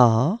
are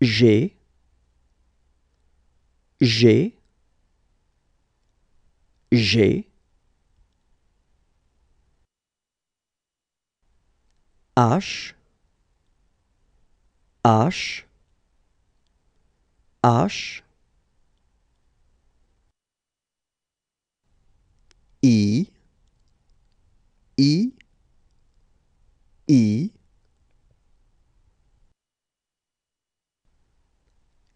G, G, G, H, H, H,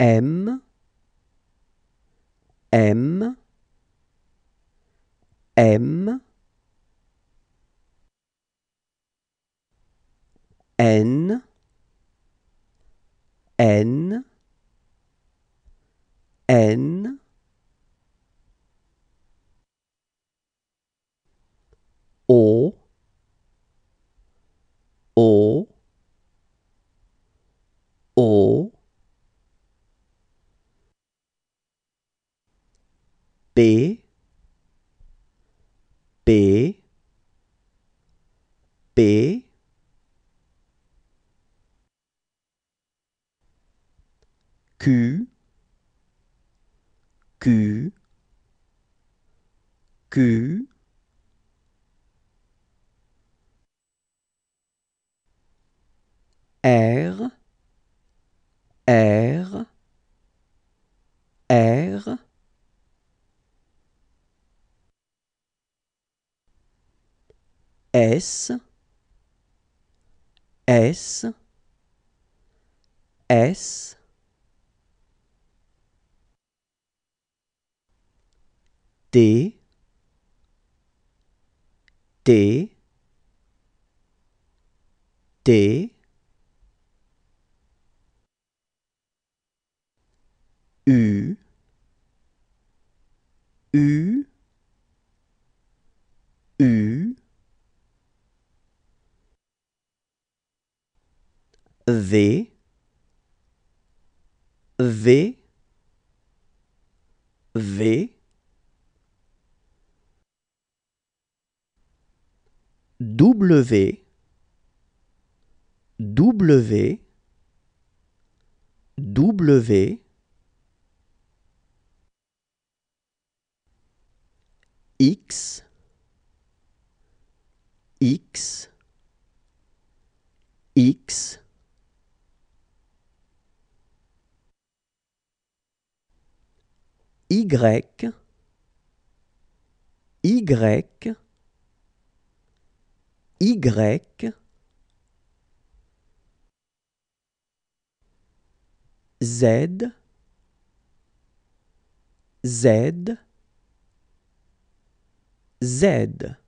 M, M, M, N, N, N, B B B Q Q Q R R R S, S, S, D, D, D, V V V W W W X X X Y, Y, Y, Z, Z, Z.